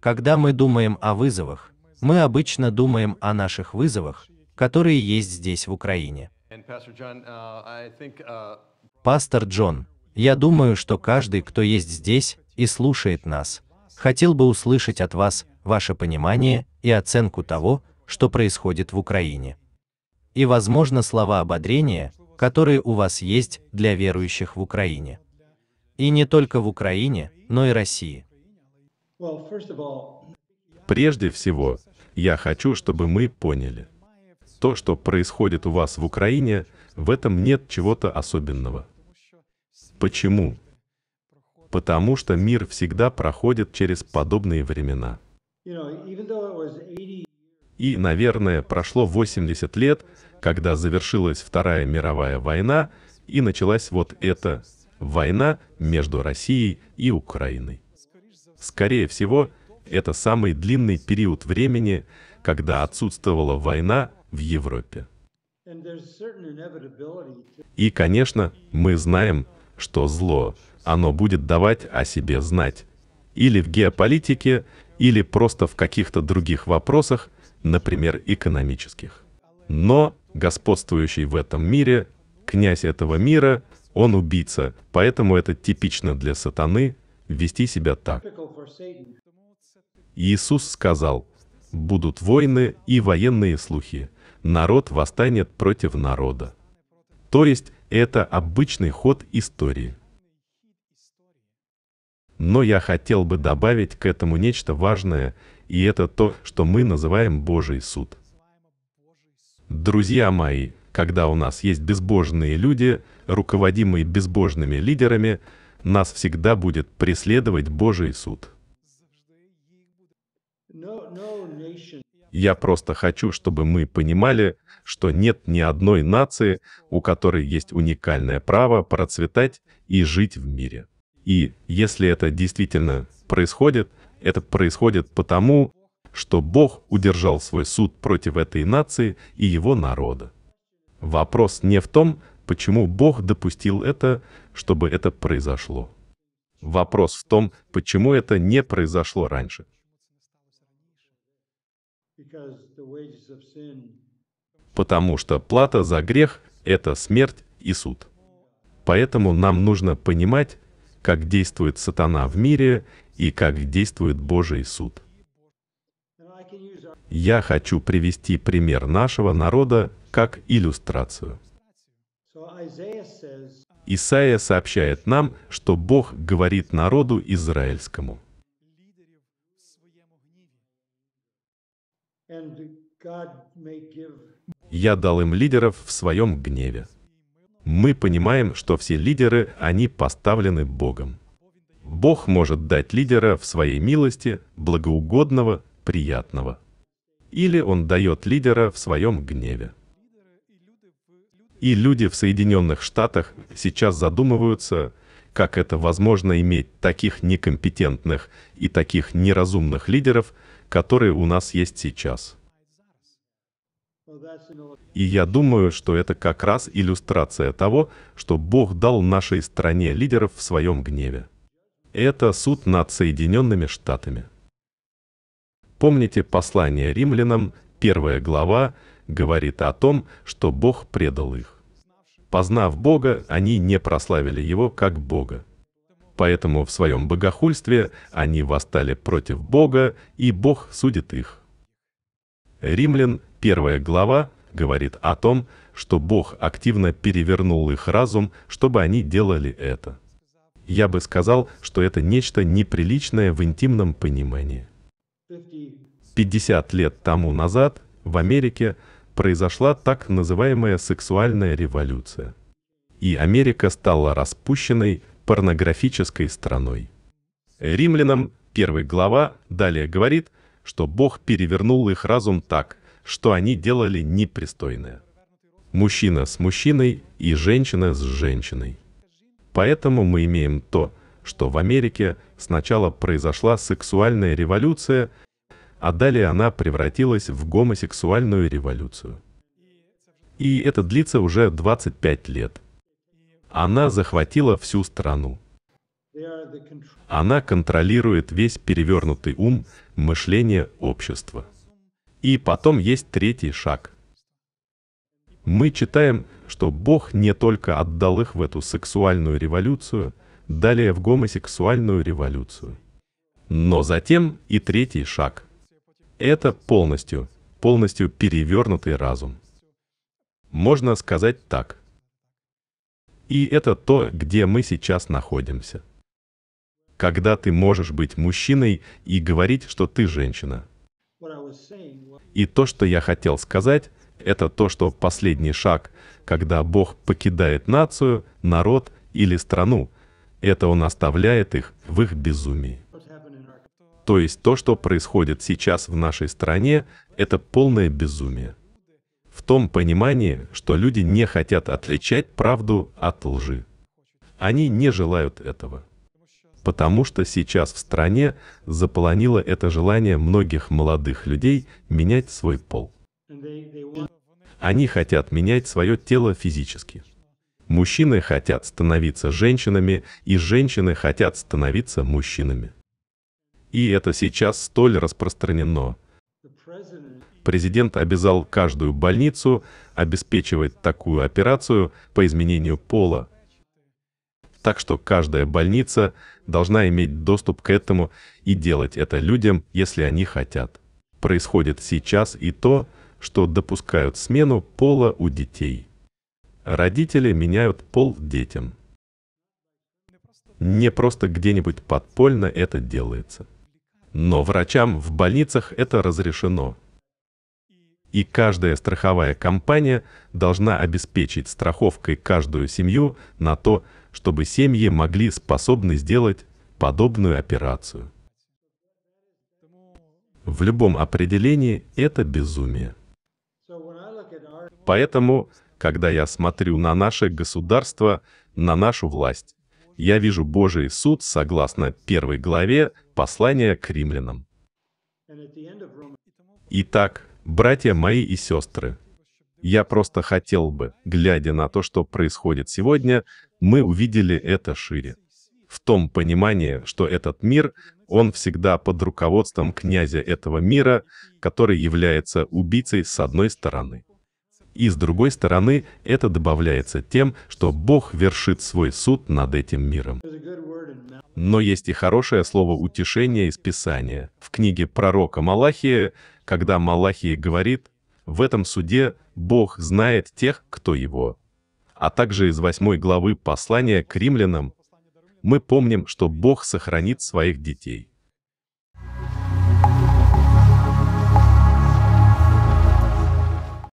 Когда мы думаем о вызовах, мы обычно думаем о наших вызовах, которые есть здесь в Украине. Uh, uh, Пастор Джон, я думаю, что каждый, кто есть здесь и слушает нас, хотел бы услышать от вас ваше понимание и оценку того, что происходит в Украине. И, возможно, слова ободрения, которые у вас есть для верующих в Украине. И не только в Украине, но и России. Прежде всего, я хочу, чтобы мы поняли, то, что происходит у вас в Украине, в этом нет чего-то особенного. Почему? Потому что мир всегда проходит через подобные времена. И, наверное, прошло 80 лет, когда завершилась Вторая мировая война и началась вот эта война между Россией и Украиной. Скорее всего, это самый длинный период времени, когда отсутствовала война в Европе. И, конечно, мы знаем, что зло, оно будет давать о себе знать. Или в геополитике, или просто в каких-то других вопросах, например, экономических. Но господствующий в этом мире, князь этого мира, он убийца, поэтому это типично для сатаны вести себя так. Иисус сказал, «Будут войны и военные слухи, народ восстанет против народа». То есть это обычный ход истории. Но я хотел бы добавить к этому нечто важное, и это то, что мы называем Божий суд. Друзья мои, когда у нас есть безбожные люди, руководимые безбожными лидерами, нас всегда будет преследовать Божий суд. Я просто хочу, чтобы мы понимали, что нет ни одной нации, у которой есть уникальное право процветать и жить в мире. И если это действительно происходит, это происходит потому, что Бог удержал свой суд против этой нации и его народа. Вопрос не в том, почему Бог допустил это, чтобы это произошло. Вопрос в том, почему это не произошло раньше. Потому что плата за грех – это смерть и суд. Поэтому нам нужно понимать, как действует сатана в мире и как действует Божий суд. Я хочу привести пример нашего народа как иллюстрацию. Исаия сообщает нам, что Бог говорит народу израильскому – Я дал им лидеров в своем гневе. Мы понимаем, что все лидеры, они поставлены Богом. Бог может дать лидера в своей милости, благоугодного, приятного. Или он дает лидера в своем гневе. И люди в Соединенных Штатах сейчас задумываются, как это возможно иметь таких некомпетентных и таких неразумных лидеров, которые у нас есть сейчас. И я думаю, что это как раз иллюстрация того, что Бог дал нашей стране лидеров в своем гневе. Это суд над Соединенными Штатами. Помните послание римлянам, первая глава, говорит о том, что Бог предал их. Познав Бога, они не прославили Его как Бога. Поэтому в своем богохульстве они восстали против Бога, и Бог судит их. Римлян, первая глава, говорит о том, что Бог активно перевернул их разум, чтобы они делали это. Я бы сказал, что это нечто неприличное в интимном понимании. 50 лет тому назад в Америке произошла так называемая сексуальная революция. И Америка стала распущенной, порнографической страной. Римлянам 1 глава далее говорит, что Бог перевернул их разум так, что они делали непристойное. Мужчина с мужчиной и женщина с женщиной. Поэтому мы имеем то, что в Америке сначала произошла сексуальная революция, а далее она превратилась в гомосексуальную революцию. И это длится уже 25 лет. Она захватила всю страну. Она контролирует весь перевернутый ум, мышление общества. И потом есть третий шаг. Мы читаем, что Бог не только отдал их в эту сексуальную революцию, далее в гомосексуальную революцию. Но затем и третий шаг. Это полностью, полностью перевернутый разум. Можно сказать так – и это то, где мы сейчас находимся. Когда ты можешь быть мужчиной и говорить, что ты женщина. И то, что я хотел сказать, это то, что последний шаг, когда Бог покидает нацию, народ или страну, это Он оставляет их в их безумии. То есть то, что происходит сейчас в нашей стране, это полное безумие в том понимании, что люди не хотят отличать правду от лжи. Они не желают этого. Потому что сейчас в стране заполонило это желание многих молодых людей менять свой пол. Они хотят менять свое тело физически. Мужчины хотят становиться женщинами, и женщины хотят становиться мужчинами. И это сейчас столь распространено, президент обязал каждую больницу обеспечивать такую операцию по изменению пола. Так что каждая больница должна иметь доступ к этому и делать это людям, если они хотят. Происходит сейчас и то, что допускают смену пола у детей. Родители меняют пол детям. Не просто где-нибудь подпольно это делается. Но врачам в больницах это разрешено и каждая страховая компания должна обеспечить страховкой каждую семью на то, чтобы семьи могли способны сделать подобную операцию. В любом определении это безумие. Поэтому, когда я смотрю на наше государство, на нашу власть, я вижу Божий суд согласно первой главе послания к римлянам. Итак, Братья мои и сестры, я просто хотел бы, глядя на то, что происходит сегодня, мы увидели это шире. В том понимании, что этот мир, он всегда под руководством князя этого мира, который является убийцей с одной стороны. И с другой стороны, это добавляется тем, что Бог вершит свой суд над этим миром. Но есть и хорошее слово утешения из Писания. В книге пророка Малахия когда Малахии говорит, в этом суде Бог знает тех, кто его. А также из 8 главы послания к римлянам мы помним, что Бог сохранит своих детей.